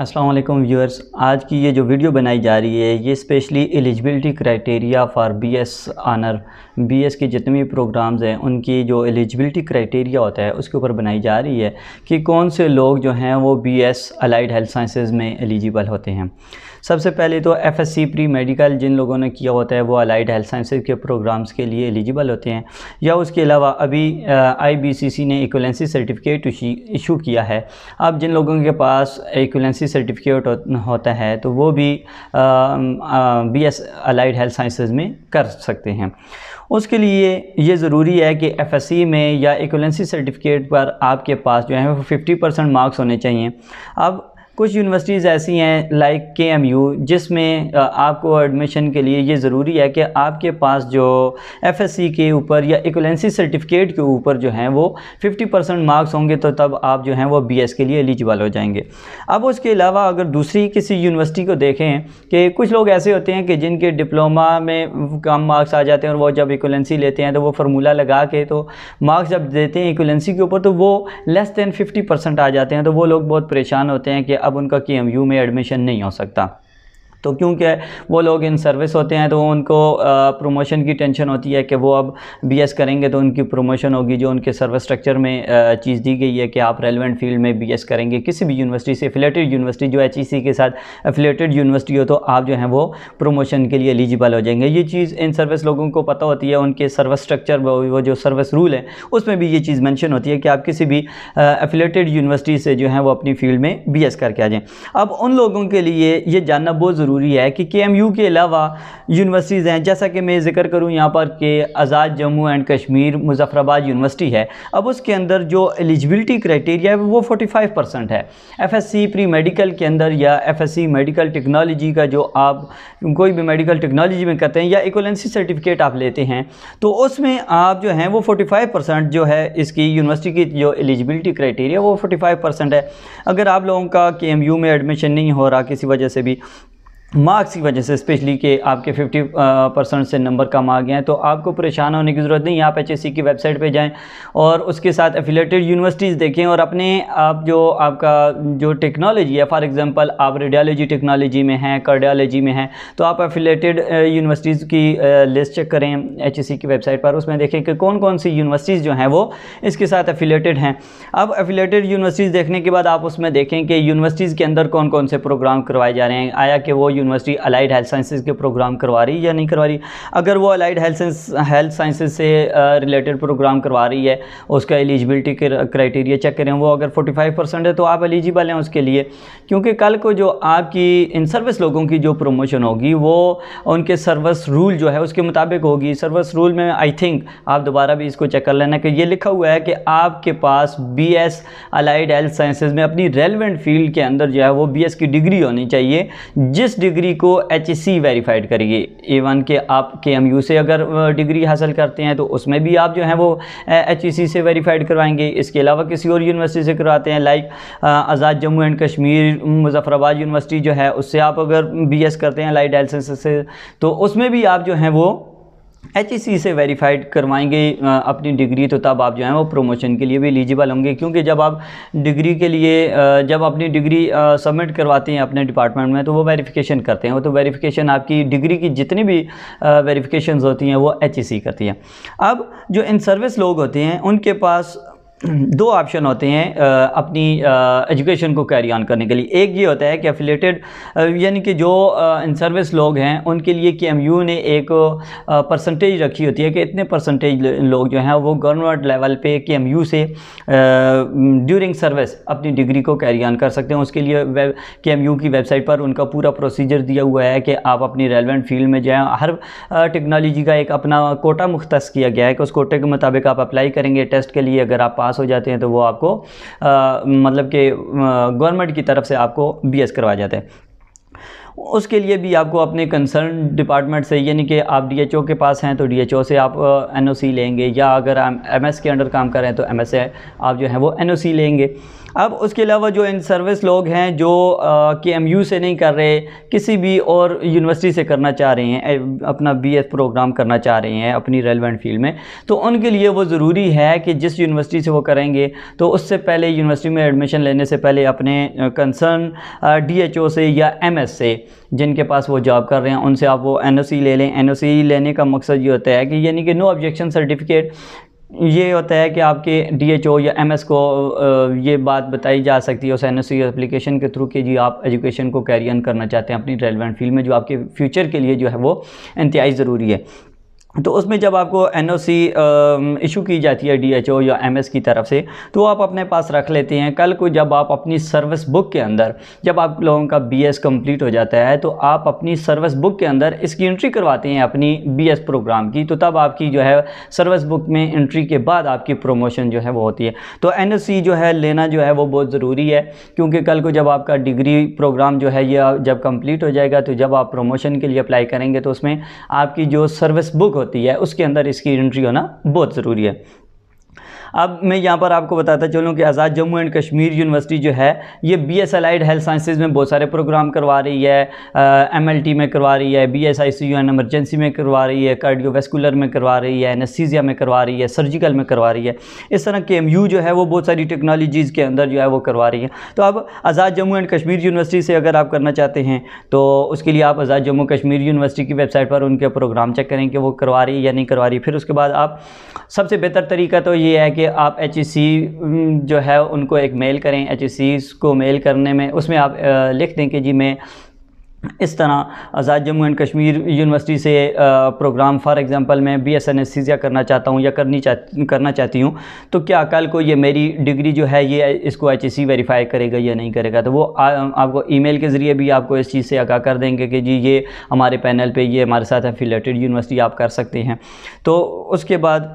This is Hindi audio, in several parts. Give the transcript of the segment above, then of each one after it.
असलम व्यूअर्स आज की ये जो वीडियो बनाई जा रही है ये specially eligibility criteria for BS honour BS के जितने भी प्रोग्राम्स हैं उनकी जो एलिजिबिलिटी क्राइटेरिया होता है उसके ऊपर बनाई जा रही है कि कौन से लोग जो हैं वो बीएस अलाइड हेल्थ साइंसेज में एलिजिबल होते हैं सबसे पहले तो F S C pre medical जिन लोगों ने किया होता है वो अलाइड हेल्थ साइंसेज के प्रोग्राम्स के लिए एलिजिबल होते हैं या उसके अलावा अभी आई बी सी सी ने एकुलेंसी सर्टिफिकेट इशू किया है अब जिन लोगों के पास एकुलेंसी सर्टिफिकेट होता है तो वो भी B S allied health sciences में कर सकते हैं उसके लिए ये ज़रूरी है कि एफ एस सी में या एकुलेंसी सर्टिफिकेट पर आपके पास जो है वो फिफ्टी परसेंट मार्क्स होने चाहिए अब कुछ यूनिवर्सिटीज़ ऐसी हैं लाइक के एम यू जिसमें आपको एडमिशन के लिए ये ज़रूरी है कि आपके पास जो एफ एस सी के ऊपर या इक्वलेंसी सर्टिफिकेट के ऊपर जो हैं वो फिफ्टी परसेंट मार्क्स होंगे तो तब आप जो हैं वो बी एस के लिए एलिजिबल हो जाएंगे अब उसके अलावा अगर दूसरी किसी यूनिवर्सिटी को देखें कि कुछ लोग ऐसे होते हैं कि जिनके डिप्लोमा में कम मार्क्स आ जाते हैं और वो जब इक्वलेंसी लेते हैं तो वो फार्मूला लगा के तो मार्क्स जब देते हैं इक्वलेंसी के ऊपर तो वो लेस दैन फिफ्टी परसेंट आ जाते हैं तो वो लोग बहुत परेशान होते हैं कि अब उनका के एम यू में एडमिशन नहीं हो सकता तो क्योंकि वो लोग इन सर्विस होते हैं तो उनको प्रमोशन की टेंशन होती है कि वो अब बीएस करेंगे तो उनकी प्रमोशन होगी जो उनके सर्विस स्ट्रक्चर में चीज़ दी गई है कि आप रेलिवेंट फील्ड में बीएस करेंगे किसी भी यूनिवर्सिटी से एफिलेटेड यूनिवर्सिटी जो एच e के साथ एफिलेटेड यूनिवर्सिटी हो तो आप जो है वो प्रमोशन के लिए एलिजिबल हो जाएंगे ये चीज़ इन सर्विस लोगों को पता होती है उनके सर्विस स्ट्रक्चर वो जो सर्विस रूल है उसमें भी ये चीज़ मैंशन होती है कि आप किसी भी एफिलेटेड यूनिवर्सिटी से जो है वो अपनी फील्ड में बी करके आ जाएँ अब उन लोगों के लिए ये जानना बहुत ज़रूरी है कि के एम यू के अलावा यूनिवर्सिटीज़ हैं जैसा कि मैं जिक्र करूँ यहाँ पर कि आज़ाद जम्मू एंड कश्मीर मुजफ़राबाद यूनिवर्सिटी है अब उसके अंदर जो एलिजिबिलिटी क्राइटेरिया है वो फोटी फाइव परसेंट है F S C pre medical के अंदर या F S C medical technology का जो आप कोई भी मेडिकल टेक्नोलॉजी में करते हैं या एकोलेंसी सर्टिफिकेट आप लेते हैं तो उसमें आप जो हैं वो फोटी फाइव परसेंट जो है इसकी यूनिवर्सिटी की जो एलिजिबिलिटी क्राइटेरिया वो फोर्टी फाइव परसेंट है अगर आप लोगों का के एम यू में एडमिशन नहीं हो रहा किसी वजह से भी मार्क्स की वजह से स्पेशली कि आपके 50 परसेंट से नंबर कम आ गए हैं तो आपको परेशान होने की ज़रूरत नहीं आप एच की वेबसाइट पे जाएं और उसके साथ एफिलेटेड यूनिवर्सिटीज़ देखें और अपने आप जो आपका जो टेक्नोलॉजी है फॉर एग्जांपल आप रेडियोलॉजी टेक्नोलॉजी में हैं कार्डियोलॉजी में हैं तो आप एफिलेटेड यूनिवर्सिटीज़ की लिस्ट चेक करें एच की वेबसाइट पर उसमें देखें कि कौन कौन सी यूनिवर्सिटीज़ जो हैं वो इसके साथ एफिलेटेड हैं अब एफिलेटेड यूनिवर्सिटीज़ देखने के बाद आप उसमें देखें कि यूनिवर्सिटीज़ के अंदर कौन कौन से प्रोग्राम करवाए जा रहे हैं आया कि वो यूनिवर्सिटी अलाइड हेल्थ साइंसेज के प्रोग्राम करवा रही है या नहीं करवा रही अगर वो अलाइड हेल्थ हेल्थ साइंसेज से रिलेटेड प्रोग्राम करवा रही है उसका एलिजिबिलिटी के क्राइटेरिया चेक करें वो अगर 45 परसेंट है तो आप एलिजिबल हैं उसके लिए क्योंकि कल को जो आपकी इन सर्विस लोगों की जो प्रमोशन होगी वो उनके सर्विस रूल जो है उसके मुताबिक होगी सर्विस रूल में आई थिंक आप दोबारा भी इसको चेक कर लेना कि ये लिखा हुआ है कि आपके पास B S allied health sciences में अपनी रेलिवेंट फील्ड के अंदर जो है वो बी एस की डिग्री होनी चाहिए जिस डिग्री डिग्री को एच सी वेरीफाइड करिए ए वन के आप के एम यू से अगर डिग्री हासिल करते हैं तो उसमें भी आप जो हैं वो एच ई सी से वेरीफाइड करवाएंगे इसके अलावा किसी और यूनिवर्सिटी से करवाते हैं like Azad Jammu and Kashmir Muzaffarabad university जो है उससे आप अगर बी एस करते हैं लाइट डेलसेंस से तो उसमें भी आप जो हैं वो एच e से वेरीफाइड करवाएंगे अपनी डिग्री तो तब आप जो है वो प्रोमोशन के लिए भी एलिजिबल होंगे क्योंकि जब आप डिग्री के लिए जब अपनी डिग्री सबमिट करवाते हैं अपने डिपार्टमेंट में तो वो वेरीफिकेशन करते हैं तो वेरीफिकेशन आपकी डिग्री की जितनी भी वेरीफिकेशन होती हैं वो एच e करती है अब जो इन सर्विस लोग होते हैं उनके पास दो ऑप्शन होते हैं अपनी एजुकेशन को कैरी ऑन करने के लिए एक ये होता है कि एफिलेटेड यानी कि जो इन सर्विस लोग हैं उनके लिए के एम यू ने एक परसेंटेज रखी होती है कि इतने परसेंटेज लोग जो हैं वो गवर्नमेंट लेवल पे के एम यू से ड्यूरिंग सर्विस अपनी डिग्री को कैरी ऑन कर सकते हैं उसके लिए के एम यू की वेबसाइट पर उनका पूरा प्रोसीजर दिया हुआ है कि आप अपनी रेलिवेंट फील्ड में जाएँ हर टेक्नोलॉजी का एक अपना कोटा मुख्त किया गया है कि उस कोटे के मुताबिक आप अप्लाई करेंगे टेस्ट के लिए अगर आप पास हो जाते हैं तो वो आपको आ, मतलब कि गवर्नमेंट की तरफ से आपको बी एस करवाए जाते हैं उसके लिए भी आपको अपने कंसर्न डिपार्टमेंट से यानी कि आप डीएचओ के पास हैं तो डीएचओ से आप एनओसी लेंगे या अगर आप एमएस के अंडर काम कर रहे हैं तो एमएस से आप जो है वो एनओसी लेंगे अब उसके अलावा जो इन सर्विस लोग हैं जो के एम यू से नहीं कर रहे किसी भी और यूनिवर्सिटी से करना चाह रहे हैं अपना बी एस प्रोग्राम करना चाह रहे हैं अपनी रेलिवेंट फील्ड में तो उनके लिए वो ज़रूरी है कि जिस यूनिवर्सिटी से वो करेंगे तो उससे पहले यूनिवर्सिटी में एडमिशन लेने से पहले अपने कंसर्न डी एच ओ से या एम एस से जिनके पास वो जॉब कर रहे हैं उनसे आप वो एन ओ सी ले लें एन ओ सी लेने का मकसद ये होता है कि यानी कि नो ऑब्जेक्शन सर्टिफिकेट ये होता है कि आपके डीएचओ या एमएस को ये बात बताई जा सकती है उस एन एप्लीकेशन के थ्रू कि जी आप एजुकेशन को कैरियन करना चाहते हैं अपनी रेलिवेंट फील्ड में जो आपके फ्यूचर के लिए जो है वो इंतहाई ज़रूरी है तो उसमें जब आपको एन ओ सी इशू की जाती है डी एच ओ या एम एस की तरफ से तो आप अपने पास रख लेते हैं कल को जब आप अपनी सर्विस बुक के अंदर जब आप लोगों का बी एस कम्प्लीट हो जाता है तो आप अपनी सर्विस बुक के अंदर इसकी एंट्री करवाते हैं अपनी बी एस प्रोग्राम की तो तब आपकी जो है सर्विस बुक में एंट्री के बाद आपकी प्रोमोशन जो है वो होती है तो एन ओ सी जो है लेना जो है वो बहुत ज़रूरी है क्योंकि कल को जब आपका डिग्री प्रोग्राम जो है यह जब कम्प्लीट हो जाएगा तो जब आप प्रोमोशन के लिए अप्लाई करेंगे तो उसमें आपकी जो सर्विस बुक होती होती है उसके अंदर इसकी एंट्री होना बहुत ज़रूरी है अब मैं यहाँ पर आपको बताता चलूँ कि आज़ाद जम्मू एंड कश्मीर यूनिवर्सिटी जो है ये B S allied health sciences में बहुत सारे प्रोग्राम करवा रही है एम एल टी में करवा रही है B S I C U and emergency में करवा रही है कार्डियोवेस्कुलर में करवा रही है एनस्थीजिया में करवा रही है सर्जिकल में करवा रही है इस तरह के एम यू जो है वो बहुत सारी टेक्नोलॉजीज़ के अंदर जो है वो करवा रही है तो अब आज़ाद जम्मू एंड कश्मीर यूनिवर्सिटी से अगर आप करना चाहते हैं तो उसके लिए आप आज़ाद जम्मू कश्मीर यूनिवर्सिटी की वेबसाइट पर उनके प्रोग्राम चेक करें कि वो करवा रही है या नहीं करवा रही फिर उसके बाद आप सबसे बेहतर तरीका तो ये है कि आप एच e जो है उनको एक मेल करें एच e को मेल करने में उसमें आप लिख दें कि जी मैं इस तरह आज़ाद जम्मू एंड कश्मीर यूनिवर्सिटी से प्रोग्राम फॉर एग्ज़ाम्पल मैं बी एस एन एस या करना चाहता हूँ या करनी चाह करना चाहती हूँ तो क्या कल को ये मेरी डिग्री जो है ये इसको एच एस सी वेरीफाई करेगा या नहीं करेगा तो वो आ, आपको ई मेल के ज़रिए भी आपको इस चीज़ से आगाह कर देंगे कि जी ये हमारे पैनल पर ये हमारे साथ एफिलेटेड यूनिवर्सिटी आप कर सकते हैं तो उसके बाद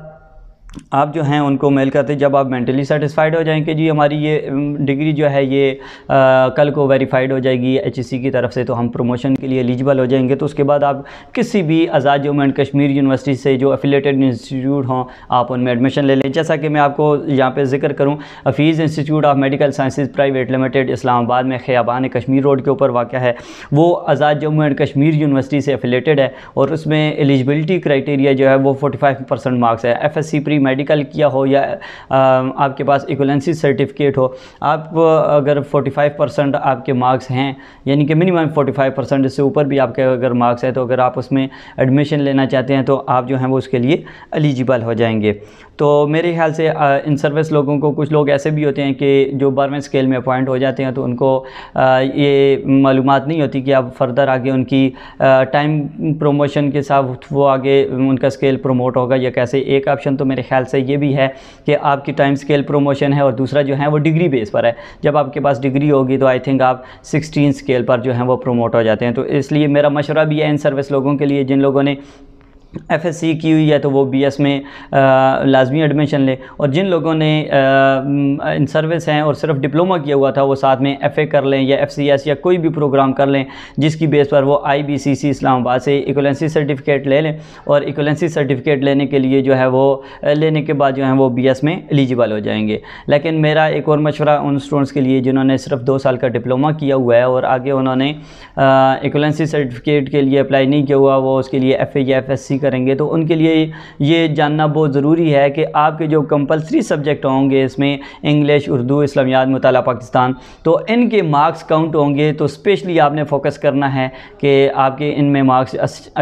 आप जो हैं उनको मेल करते जब आप मेंटली सेटिस्फाइड हो जाएंगे कि जी हमारी ये डिग्री जो है ये आ, कल को वेरीफाइड हो जाएगी एच e की तरफ से तो हम प्रमोशन के लिए एलिजिबल हो जाएंगे तो उसके बाद आप किसी भी आज़ाद जम्मू एंड कश्मीर यूनिवर्सिटी से जो एफिलेटेड इंस्टीट्यूट हों आप उनमें एडमिशन ले लें जैसा कि मैं आपको यहाँ पर जिक्र करूँ Hafeez institute of medical science private limited Islamabad में ख़याबान कश्मीर रोड के ऊपर वाक़ है वो आज़ाद जम्मू एंड कश्मीर यूनिवर्सिटी से एफिलेटेड है और उसमें एलिजिबिलिटी क्राइटेरिया जो है वो फोर्टी मार्क्स है एफ प्री मेडिकल किया हो या आपके पास इक्वलेंसी सर्टिफिकेट हो आप अगर 45 परसेंट आपके मार्क्स हैं यानी कि मिनिमम 45 परसेंट इससे ऊपर भी आपके अगर मार्क्स हैं तो अगर आप उसमें एडमिशन लेना चाहते हैं तो आप जो हैं वो उसके लिए एलिजिबल हो जाएंगे तो मेरे ख्याल से इन सर्विस लोगों को कुछ लोग ऐसे भी होते हैं कि जो बारहवें स्केल में अपॉइंट हो जाते हैं तो उनको ये मालूम नहीं होती कि आप फर्दर आगे उनकी टाइम प्रोमोशन के साथ वो आगे उनका स्केल प्रोमोट होगा या कैसे एक ऑप्शन तो मेरे ख्याल से ये भी है कि आपकी टाइम स्केल प्रोमोशन है और दूसरा जो है वो डिग्री बेस पर है जब आपके पास डिग्री होगी तो आई थिंक आप सिक्सटीन स्केल पर जो है वो प्रोमोट हो जाते हैं तो इसलिए मेरा मशवरा भी है इन सर्विस लोगों के लिए जिन लोगों ने एफ एस सी की हुई है तो वो बी एस में लाजमी एडमिशन ले और जिन लोगों ने इन सर्विस हैं और सिर्फ डिप्लोमा किया हुआ था वो साथ में एफ़ ए कर लें या एफ सी एस या कोई भी प्रोग्राम कर लें जिसकी बेस पर वो आई बी सी सी इस्लामाबाद से इक्वलेंसी सर्टिफिकेट ले लें और इक्वलेंसी सर्टिफिकेट लेने के लिए जो है वो लेने के बाद जो है वो बी एस में एलिजिबल हो जाएंगे लेकिन मेरा एक और मशवरा उन स्टूडेंट्स के लिए जिन्होंने सिर्फ दो साल का डिप्लोमा किया हुआ है और आगे उन्होंने इक्वलेंसी सर्टिफिकेट के लिए अप्लाई नहीं किया हुआ वो उसके लिए एफ़ ए या एफ एस सी करेंगे तो उनके लिए ये जानना बहुत ज़रूरी है कि आपके जो कंपलसरी सब्जेक्ट होंगे इसमें इंग्लिश उर्दू इस्लामियात मताल पाकिस्तान तो इनके मार्क्स काउंट होंगे तो स्पेशली आपने फोकस करना है कि आपके इनमें मार्क्स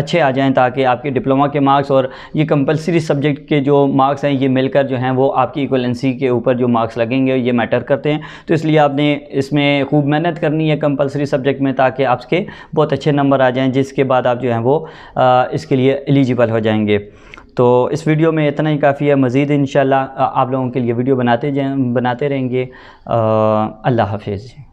अच्छे आ जाएँ ताकि आपके डिप्लोमा के मार्क्स और ये कंपलसरी सब्जेक्ट के जो मार्क्स हैं ये मिलकर जो हैं वो आपकी इक्वलेंसी के ऊपर जो मार्क्स लगेंगे ये मैटर करते हैं तो इसलिए आपने इसमें खूब मेहनत करनी है कंपलसरी सब्जेक्ट में ताकि आपके बहुत अच्छे नंबर आ जाएँ जिसके बाद आप जो हैं वो आ, इसके लिए एलिजिबल एलिजिबल हो जाएंगे तो इस वीडियो में इतना ही काफ़ी है मज़ीद इन आप लोगों के लिए वीडियो बनाते बनाते रहेंगे अल्लाह हाफिज़